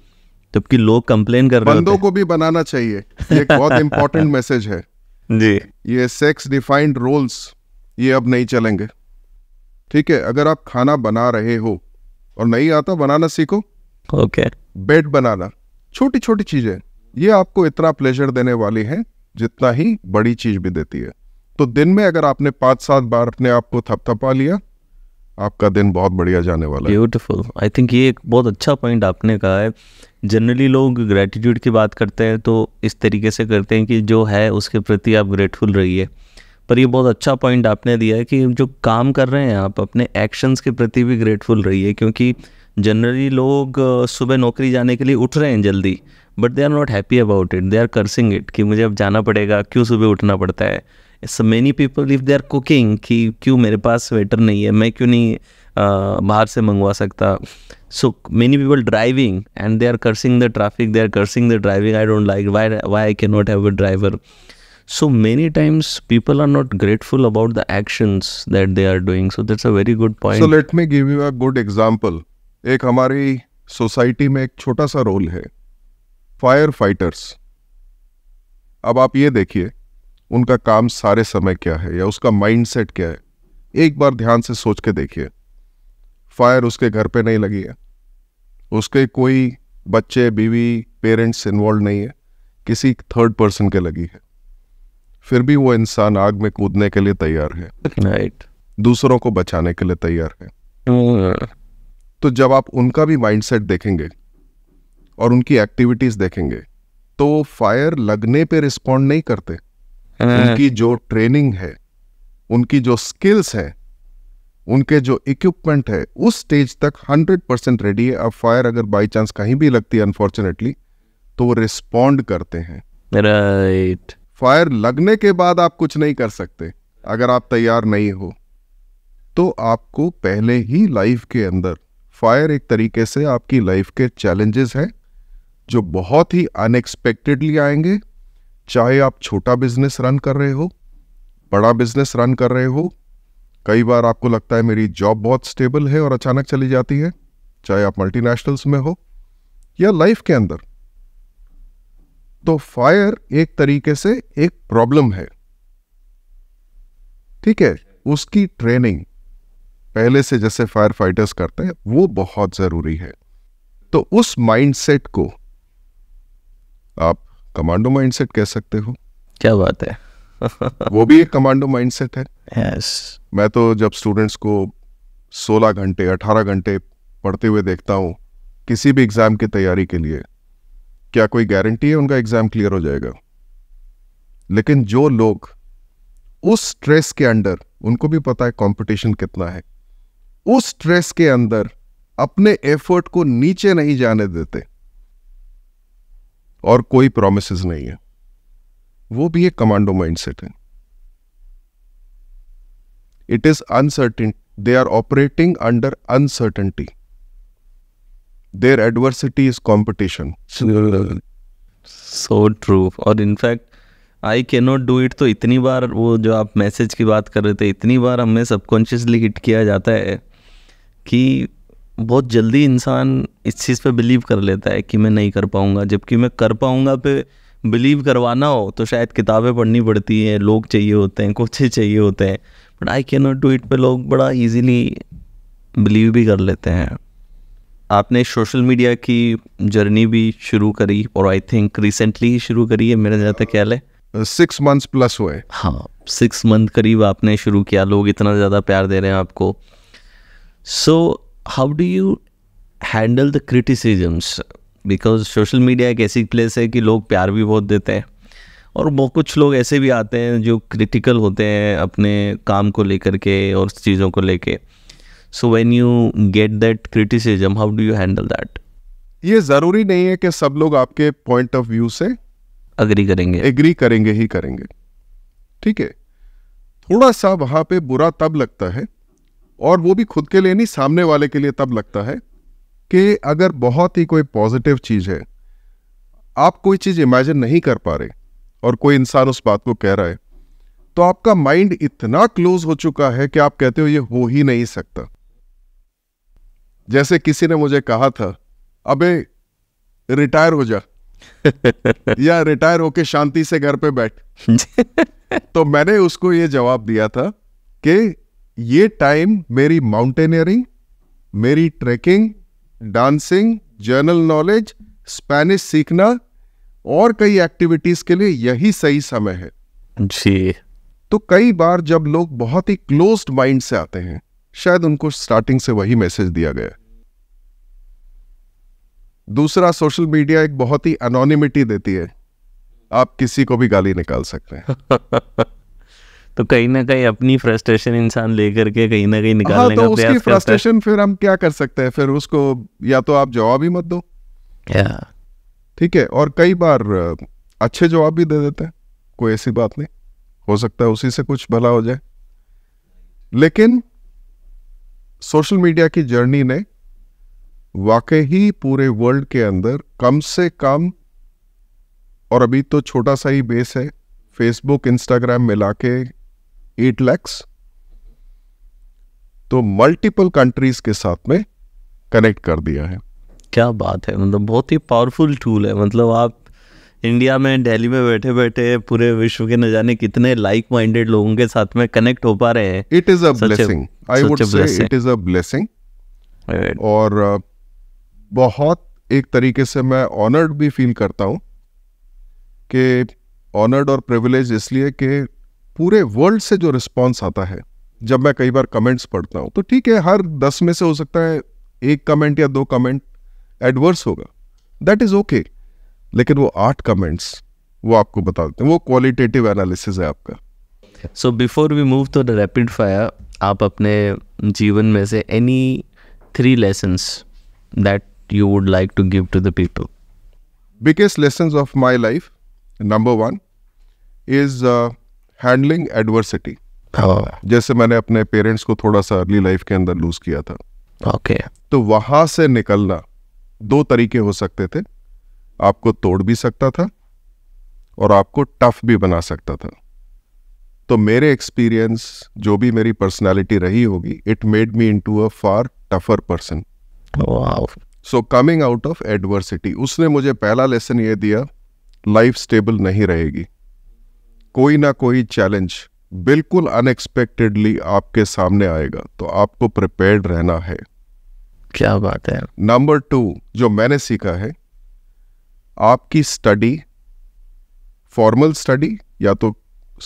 जबकि लोग कंप्लेन कर रहे बंदों को भी बनाना चाहिए ये एक बहुत इंपॉर्टेंट मैसेज है जी ये सेक्स डिफाइंड रोल्स ये अब नहीं चलेंगे ठीक है अगर आप खाना बना रहे हो और नहीं आता बनाना सीखो ओके okay. बेड बनाना छोटी छोटी चीजें ये आपको इतना प्लेजर देने वाली है जितना ही बड़ी चीज भी देती है तो दिन में अगर आपने पाँच सात बार अपने आप को थपथपा लिया आपका दिन बहुत बढ़िया जाने वाला है ब्यूटिफुल आई थिंक ये एक बहुत अच्छा पॉइंट आपने कहा है जनरली लोग ग्रेटिट्यूड की बात करते हैं तो इस तरीके से करते हैं कि जो है उसके प्रति आप ग्रेटफुल रहिए पर ये बहुत अच्छा पॉइंट आपने दिया है कि जो काम कर रहे हैं आप अपने एक्शंस के प्रति भी ग्रेटफुल रहिए क्योंकि जनरली लोग सुबह नौकरी जाने के लिए उठ रहे हैं जल्दी but they are not happy about it they are cursing it कि मुझे अब जाना पड़ेगा क्यों सुबह उठना पड़ता है so many people if they are cooking कि क्यों मेरे पास स्वेटर नहीं है मैं क्यों नहीं बाहर से मंगवा सकता so many people driving and they are cursing the traffic they are cursing the driving I don't like why why I can not have a driver so many times people are not grateful about the actions that they are doing so that's a very good point so let me give you a good example एक हमारी society में एक छोटा सा role है fire fighters अब आप ये देखिए उनका काम सारे समय क्या है या उसका माइंडसेट क्या है एक बार ध्यान से सोच के देखिए फायर उसके घर पे नहीं लगी है उसके कोई बच्चे बीवी पेरेंट्स इन्वॉल्व नहीं है किसी थर्ड पर्सन के लगी है फिर भी वो इंसान आग में कूदने के लिए तैयार है right. दूसरों को बचाने के लिए तैयार है hmm. तो जब आप उनका भी माइंडसेट देखेंगे और उनकी एक्टिविटीज देखेंगे तो फायर लगने पे रिस्पॉन्ड नहीं करते उनकी जो ट्रेनिंग है उनकी जो स्किल्स है उनके जो इक्विपमेंट है उस स्टेज तक 100 परसेंट रेडी है अब फायर अगर बाई चांस कहीं भी लगती है अनफॉर्चुनेटली तो वो रिस्पॉन्ड करते हैं राइट right. फायर लगने के बाद आप कुछ नहीं कर सकते अगर आप तैयार नहीं हो तो आपको पहले ही लाइफ के अंदर फायर एक तरीके से आपकी लाइफ के चैलेंजेस है जो बहुत ही अनएक्सपेक्टेडली आएंगे चाहे आप छोटा बिजनेस रन कर रहे हो बड़ा बिजनेस रन कर रहे हो कई बार आपको लगता है मेरी जॉब बहुत स्टेबल है और अचानक चली जाती है चाहे आप मल्टीनेशनल्स में हो या लाइफ के अंदर तो फायर एक तरीके से एक प्रॉब्लम है ठीक है उसकी ट्रेनिंग पहले से जैसे फायर फाइटर्स करते हैं वो बहुत ज़रूरी है तो उस माइंडसेट को आप कमांडो माइंडसेट कह सकते हो क्या बात है वो भी एक कमांडो माइंडसेट है yes. मैं तो जब स्टूडेंट्स को 16 घंटे 18 घंटे पढ़ते हुए देखता हूँ किसी भी एग्ज़ाम की तैयारी के लिए क्या कोई गारंटी है उनका एग्ज़ाम क्लियर हो जाएगा लेकिन जो लोग उस स्ट्रेस के अंडर उनको भी पता है कंपटीशन कितना है उस स्ट्रेस के अंदर अपने एफर्ट को नीचे नहीं जाने देते और कोई प्रोमिस नहीं है वो भी एक कमांडो माइंडसेट है it is uncertain they are operating under uncertainty there adversity is competition so true और in fact I can not do it तो इतनी बार वो जो आप मैसेज की बात कर रहे थे इतनी बार हमें सबकॉन्शियसली हिट किया जाता है कि बहुत जल्दी इंसान इस चीज़ पे बिलीव कर लेता है कि मैं नहीं कर पाऊँगा जबकि मैं कर पाऊँगा पे बिलीव करवाना हो तो शायद किताबें पढ़नी पड़ती हैं लोग चाहिए होते हैं कोचे चाहिए होते हैं but I can not do it पे लोग बड़ा इजीली बिलीव भी कर लेते हैं आपने सोशल मीडिया की जर्नी भी शुरू करी और आई थिंक रिसेंटली ही शुरू करी है मेरा ज़्यादा ख्याल है सिक्स मंथ्स प्लस हुए हाँ सिक्स मंथ करीब आपने शुरू किया लोग इतना ज़्यादा प्यार दे रहे हैं आपको so so, how do you handle the criticisms because social media एक ऐसी प्लेस है कि लोग प्यार भी बहुत देते हैं और बहुत कुछ लोग ऐसे भी आते हैं जो क्रिटिकल होते हैं अपने काम को लेकर के और चीज़ों को लेके so when you get that criticism how do you handle that ये ज़रूरी नहीं है कि सब लोग आपके पॉइंट ऑफ व्यू से अग्री करेंगे एग्री करेंगे ही करेंगे ठीक है थोड़ा सा वहाँ पे बुरा तब लगता है और वो भी खुद के लिए नहीं सामने वाले के लिए तब लगता है कि अगर बहुत ही कोई पॉजिटिव चीज़ है आप कोई चीज़ इमेजिन नहीं कर पा रहे और कोई इंसान उस बात को कह रहा है तो आपका माइंड इतना क्लोज हो चुका है कि आप कहते हो ये हो ही नहीं सकता जैसे किसी ने मुझे कहा था अबे रिटायर हो जा या रिटायर होके शांति से घर पे बैठ तो मैंने उसको ये जवाब दिया था कि ये टाइम मेरी माउंटेनियरिंग मेरी trekking dancing general knowledge Spanish सीखना और कई एक्टिविटीज़ के लिए यही सही समय है जी तो कई बार जब लोग बहुत ही क्लोज्ड माइंड से आते हैं शायद उनको स्टार्टिंग से वही मैसेज दिया गया दूसरा सोशल मीडिया एक बहुत ही अनोनिमिटी देती है आप किसी को भी गाली निकाल सकते हैं तो कहीं ना कहीं अपनी फ्रस्ट्रेशन इंसान लेकर के कहीं ना कहीं निकालने हाँ, तो का फ्रस्ट्रेशन फिर हम क्या कर सकते हैं फिर उसको या तो आप जवाब ही मत दो ठीक है और कई बार अच्छे जवाब भी दे देते हैं कोई ऐसी बात नहीं हो सकता है उसी से कुछ भला हो जाए लेकिन सोशल मीडिया की जर्नी ने वाकई ही पूरे वर्ल्ड के अंदर कम से कम और अभी तो छोटा सा ही बेस है फेसबुक इंस्टाग्राम मिला के एट लैक्स तो मल्टीपल कंट्रीज के साथ में कनेक्ट कर दिया है क्या बात है मतलब बहुत ही पावरफुल टूल है मतलब आप इंडिया में दिल्ली में बैठे बैठे पूरे विश्व के न जाने कितने लाइक माइंडेड लोगों के साथ में कनेक्ट हो पा रहे हैं it is a blessing I would say it is a blessing और uh, बहुत एक तरीके से मैं ऑनर्ड भी फील करता हूँ कि ऑनर्ड और प्रिविलेज इसलिए कि पूरे वर्ल्ड से जो रिस्पॉन्स आता है जब मैं कई बार कमेंट्स पढ़ता हूँ तो ठीक है हर दस में से हो सकता है एक कमेंट या दो कमेंट एडवर्स होगा दैट इज़ ओके लेकिन वो आठ कमेंट्स वो आपको बता देते हैं वो क्वालिटेटिव एनालिसिस है आपका so before we move to the rapid fire आप अपने जीवन में से any three lessons that you would like to give to the people biggest lessons of my life number one is handling हाँ। एडवर्सिटी जैसे मैंने अपने पेरेंट्स को थोड़ा सा अर्ली लाइफ के अंदर लूज किया था ओके तो वहां से निकलना दो तरीके हो सकते थे आपको तोड़ भी सकता था और आपको टफ भी बना सकता था तो मेरे एक्सपीरियंस जो भी मेरी पर्सनालिटी रही होगी it made me into a far tougher person so coming out of adversity उसने मुझे पहला लेसन ये दिया लाइफ स्टेबल नहीं रहेगी कोई ना कोई चैलेंज बिल्कुल अनएक्सपेक्टेडली आपके सामने आएगा तो आपको प्रिपेयर्ड रहना है क्या बात है नंबर टू जो मैंने सीखा है आपकी स्टडी फॉर्मल स्टडी या तो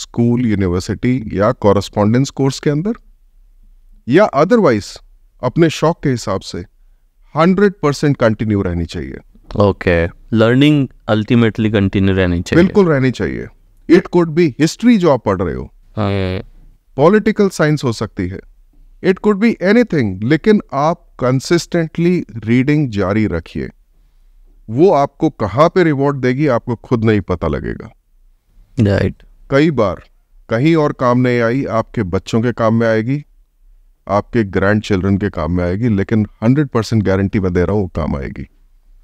स्कूल यूनिवर्सिटी या कॉरस्पॉन्डेंस कोर्स के अंदर या अदरवाइज अपने शौक के हिसाब से हंड्रेड परसेंट कंटिन्यू रहनी चाहिए ओके लर्निंग अल्टीमेटली कंटिन्यू रहनी चाहिए बिल्कुल रहनी चाहिए इट कुड बी हिस्ट्री जो आप पढ़ रहे हो पॉलिटिकल हाँ। साइंस हो सकती है इट कुड बी एनीथिंग लेकिन आप कंसिस्टेंटली रीडिंग जारी रखिए वो आपको कहाँ पे रिवॉर्ड देगी आपको खुद नहीं पता लगेगा राइट right. कई बार कहीं और काम नहीं आई आपके बच्चों के काम में आएगी आपके ग्रैंड चिल्ड्रन के काम में आएगी लेकिन हंड्रेड परसेंट गारंटी में दे रहा हूँ वो काम आएगी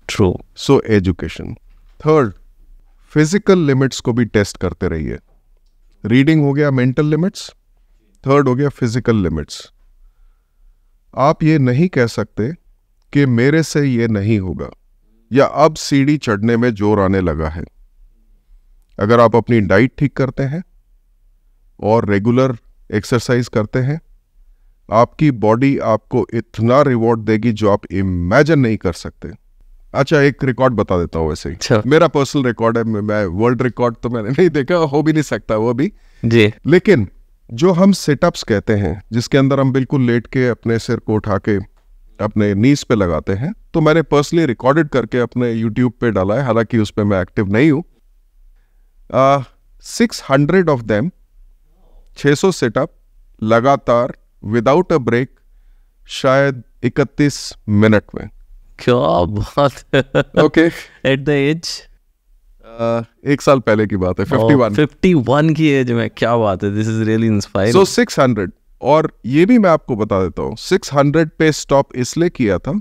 true so education third physical limits को भी टेस्ट करते रहिए रीडिंग हो गया मेंटल लिमिट्स थर्ड हो गया फिजिकल लिमिट्स आप ये नहीं कह सकते कि मेरे से ये नहीं होगा या अब सीढ़ी चढ़ने में जोर आने लगा है अगर आप अपनी डाइट ठीक करते हैं और रेगुलर एक्सरसाइज करते हैं आपकी बॉडी आपको इतना रिवॉर्ड देगी जो आप इमेजिन नहीं कर सकते अच्छा एक रिकॉर्ड बता देता हूँ वैसे अच्छा। मेरा पर्सनल रिकॉर्ड है मैं वर्ल्ड रिकॉर्ड तो मैंने नहीं देखा हो भी नहीं सकता वो भी जी लेकिन जो हम सेटअप्स कहते हैं जिसके अंदर हम बिल्कुल लेट के अपने सिर को उठा के अपने नीज पे लगाते हैं तो मैंने पर्सनली रिकॉर्डेड करके अपने यूट्यूब पे डाला है हालांकि उस पर मैं एक्टिव नहीं हूँ सिक्स हंड्रेड ऑफ देम सौ सेटअप लगातार विदाउट अ ब्रेक शायद इकतीस मिनट में क्या बात ओके एट द एज एक साल पहले की बात है 51 51 की एज में क्या बात है this is really inspiring so 600 और ये भी मैं आपको बता देता हूँ 600 पे स्टॉप इसलिए किया था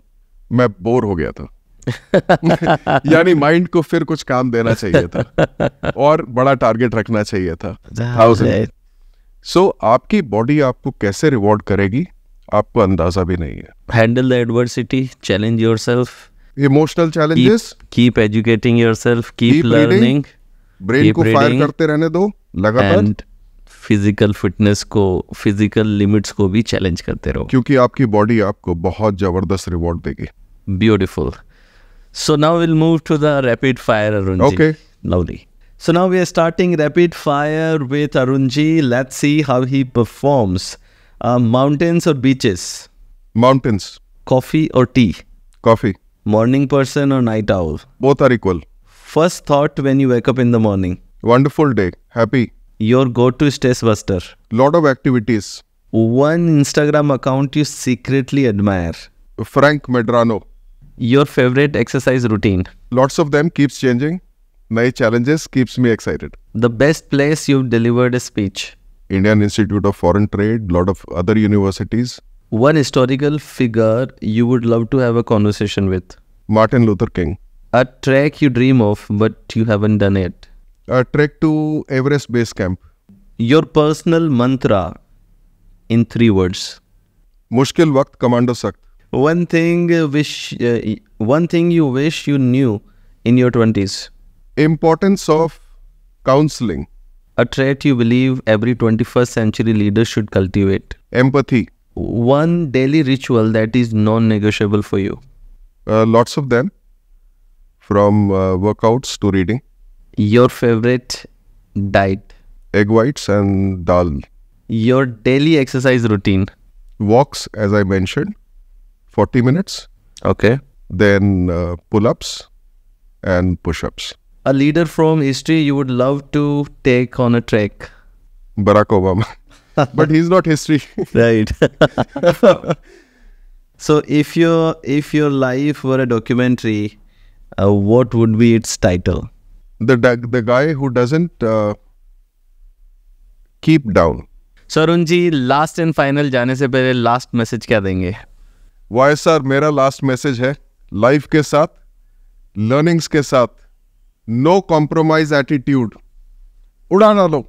मैं बोर हो गया था यानी माइंड को फिर कुछ काम देना चाहिए था और बड़ा टारगेट रखना चाहिए था सो so, आपकी बॉडी आपको कैसे रिवॉर्ड करेगी आपको अंदाजा भी नहीं है handle the adversity challenge yourself emotional challenges keep educating yourself keep learning brain को फायर करते रहने दो लगातार फिजिकल फिटनेस को फिजिकल लिमिट्स को भी चैलेंज करते रहो क्योंकि आपकी बॉडी आपको बहुत जबरदस्त रिवॉर्ड देगी beautiful so now will move to the rapid fire Arun okay lovely so now we are starting rapid fire fire Arun ji let's see how he performs Uh, mountains or beaches? Mountains. Coffee or tea? Coffee. Morning person or night owl? Both are equal. First thought when you wake up in the morning? Wonderful day. Happy. Your go to stress buster? Lot of activities. One Instagram account you secretly admire? Frank Medrano. Your favorite exercise routine? Lots of them keeps changing. My challenges keeps me excited. The best place you've delivered a speech? Indian Institute of Foreign Trade, lot of other universities. One historical figure you would love to have a conversation with? Martin Luther King. A trek you dream of, but you haven't done it. A trek to Everest Base Camp. Your personal mantra in three words. Mushkil Waqt Commando Sakt. One thing uh, wish, uh, one thing you wish you knew in your twenties. Importance of counseling. A trait you believe every 21st century leader should cultivate? Empathy. One daily ritual that is non negotiable for you? Uh, lots of them, from uh, workouts to reading. Your favorite diet? Egg whites and dal. Your daily exercise routine? Walks, as I mentioned, 40 minutes. Okay. Then uh, pull ups and push ups a leader from history you would love to take on a trek? Barack Obama. but he's not history. right. so if your if your life were a documentary, uh, what would be its title? The the guy who doesn't uh, keep down. Sarunji, last and final, Jane se से last message kya denge? देंगे why sir मेरा last message है life के साथ learnings no compromise attitude. ఉడానలో